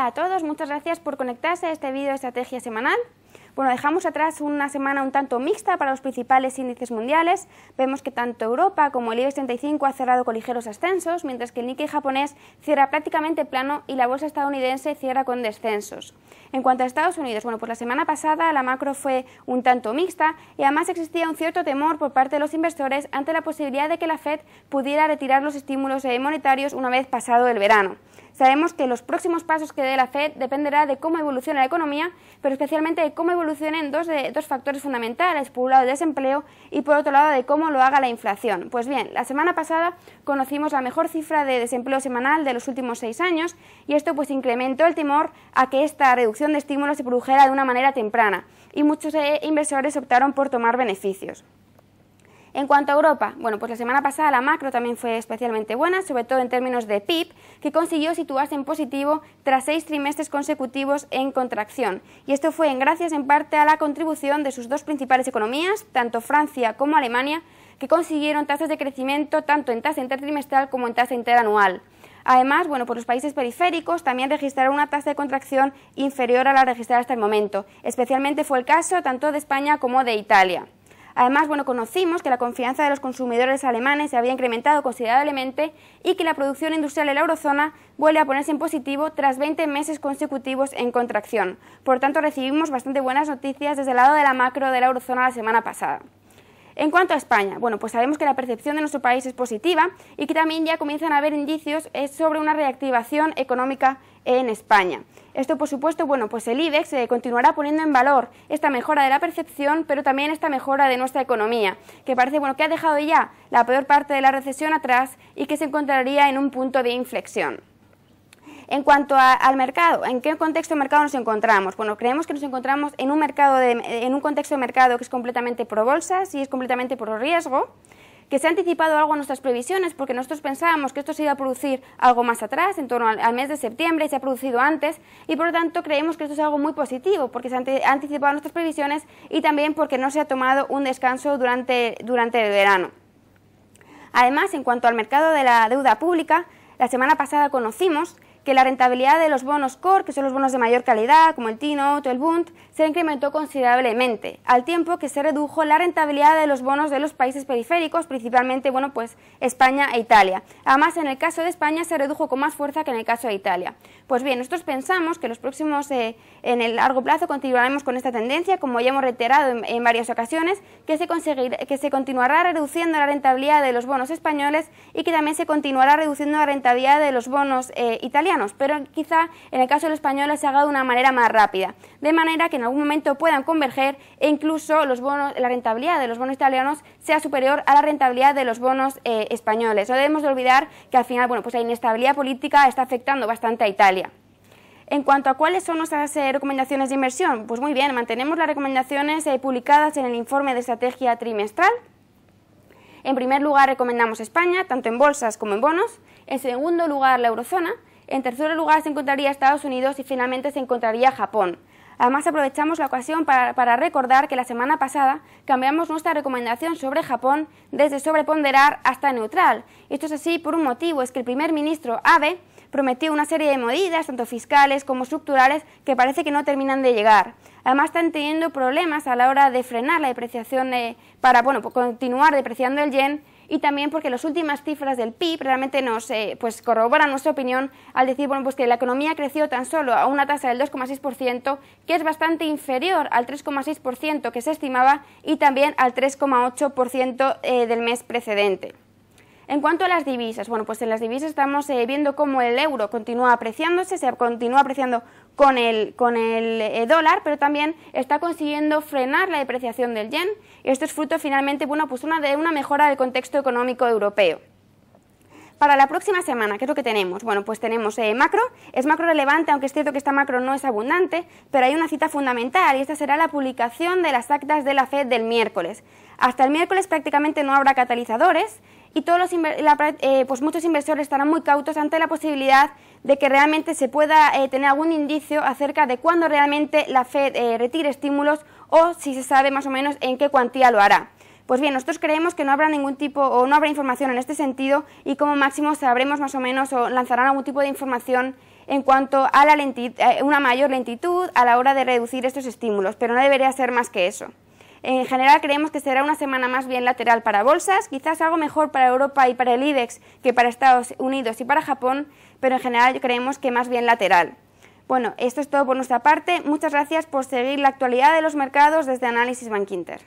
Hola a todos, muchas gracias por conectarse a este vídeo de estrategia semanal. Bueno, dejamos atrás una semana un tanto mixta para los principales índices mundiales. Vemos que tanto Europa como el IBEX 35 ha cerrado con ligeros ascensos, mientras que el Nikkei japonés cierra prácticamente plano y la bolsa estadounidense cierra con descensos. En cuanto a Estados Unidos, bueno, pues la semana pasada la macro fue un tanto mixta y además existía un cierto temor por parte de los inversores ante la posibilidad de que la Fed pudiera retirar los estímulos monetarios una vez pasado el verano. Sabemos que los próximos pasos que dé la Fed dependerá de cómo evolucione la economía, pero especialmente de cómo evolucionen dos, factores fundamentales, por un lado el desempleo y por otro lado de cómo lo haga la inflación. Pues bien, la semana pasada conocimos la mejor cifra de desempleo semanal de los últimos seis años y esto pues incrementó el temor a que esta reducción de estímulos se produjera de una manera temprana y muchos eh, inversores optaron por tomar beneficios. En cuanto a Europa, bueno, pues la semana pasada la macro también fue especialmente buena, sobre todo en términos de PIB, que consiguió situarse en positivo tras seis trimestres consecutivos en contracción. Y esto fue en gracias en parte a la contribución de sus dos principales economías, tanto Francia como Alemania, que consiguieron tasas de crecimiento tanto en tasa intertrimestral como en tasa interanual. Además, bueno, por pues los países periféricos también registraron una tasa de contracción inferior a la registrada hasta el momento. Especialmente fue el caso tanto de España como de Italia. Además, bueno, conocimos que la confianza de los consumidores alemanes se había incrementado considerablemente y que la producción industrial de la eurozona vuelve a ponerse en positivo tras 20 meses consecutivos en contracción. Por tanto, recibimos bastante buenas noticias desde el lado de la macro de la eurozona la semana pasada. En cuanto a España, bueno, pues sabemos que la percepción de nuestro país es positiva y que también ya comienzan a haber indicios eh, sobre una reactivación económica en España. Esto, por supuesto, bueno, pues el IBEX eh, continuará poniendo en valor esta mejora de la percepción, pero también esta mejora de nuestra economía, que parece que ha dejado ya la peor parte de la recesión atrás y que se encontraría en un punto de inflexión. En cuanto al mercado, ¿en qué contexto de mercado nos encontramos? Bueno, creemos que nos encontramos en un, mercado un contexto de mercado que es completamente pro bolsas y es completamente por riesgo que se ha anticipado algo a nuestras previsiones, porque nosotros pensábamos que esto se iba a producir algo más atrás, en torno al, mes de septiembre, y se ha producido antes, y por lo tanto creemos que esto es algo muy positivo, porque se ha anticipado nuestras previsiones y también porque no se ha tomado un descanso durante, durante el verano. Además, en cuanto al mercado de la deuda pública, la semana pasada conocimos que la rentabilidad de los bonos core, que son los bonos de mayor calidad, como el TINO o el Bund, se incrementó considerablemente, al tiempo que se redujo la rentabilidad de los bonos de los países periféricos, principalmente bueno, pues, España e Italia. Además, en el caso de España se redujo con más fuerza que en el caso de Italia. Pues bien, nosotros pensamos que los próximos, eh, en el largo plazo, continuaremos con esta tendencia, como ya hemos reiterado en, varias ocasiones, que se, que se continuará reduciendo la rentabilidad de los bonos españoles y que también se continuará reduciendo la rentabilidad de los bonos eh, italianos pero quizá en el caso de los españoles se haga de una manera más rápida, de manera que en algún momento puedan converger e incluso los bonos, la rentabilidad de los bonos italianos sea superior a la rentabilidad de los bonos eh, españoles. No debemos de olvidar que al final bueno, pues la inestabilidad política está afectando bastante a Italia. En cuanto a cuáles son nuestras eh, recomendaciones de inversión, pues muy bien, mantenemos las recomendaciones eh, publicadas en el informe de estrategia trimestral. En primer lugar, recomendamos España, tanto en bolsas como en bonos. En segundo lugar, la eurozona. En tercer lugar se encontraría Estados Unidos y finalmente se encontraría Japón. Además aprovechamos la ocasión para, recordar que la semana pasada cambiamos nuestra recomendación sobre Japón desde sobreponderar hasta neutral. Esto es así por un motivo, es que el primer ministro Abe prometió una serie de medidas, tanto fiscales como estructurales, que parece que no terminan de llegar. Además están teniendo problemas a la hora de frenar la depreciación para bueno, continuar depreciando el yen y también porque las últimas cifras del PIB realmente nos eh, pues, corroboran nuestra opinión al decir pues que la economía creció tan solo a una tasa del 2,6%, que es bastante inferior al 3,6% que se estimaba y también al 3,8% eh, del mes precedente. En cuanto a las divisas, bueno, pues en las divisas estamos eh, viendo cómo el euro continúa apreciándose, se continúa apreciando con el, eh, dólar, pero también está consiguiendo frenar la depreciación del yen. Y esto es fruto finalmente bueno, pues una, de una mejora del contexto económico europeo. Para la próxima semana, ¿qué es lo que tenemos? Bueno, pues tenemos eh, macro, es macro relevante, aunque es cierto que esta macro no es abundante, pero hay una cita fundamental y esta será la publicación de las actas de la FED del miércoles. Hasta el miércoles prácticamente no habrá catalizadores, y todos los, eh, pues muchos inversores estarán muy cautos ante la posibilidad de que realmente se pueda eh, tener algún indicio acerca de cuándo realmente la Fed eh, retire estímulos o si se sabe más o menos en qué cuantía lo hará. Pues bien, nosotros creemos que no habrá ningún tipo o no habrá información en este sentido y como máximo sabremos más o menos o lanzarán algún tipo de información en cuanto a la una mayor lentitud a la hora de reducir estos estímulos, pero no debería ser más que eso. En general creemos que será una semana más bien lateral para bolsas, quizás algo mejor para Europa y para el IDEX que para Estados Unidos y para Japón, pero en general creemos que más bien lateral. Bueno, esto es todo por nuestra parte. Muchas gracias por seguir la actualidad de los mercados desde Análisis Bank Inter.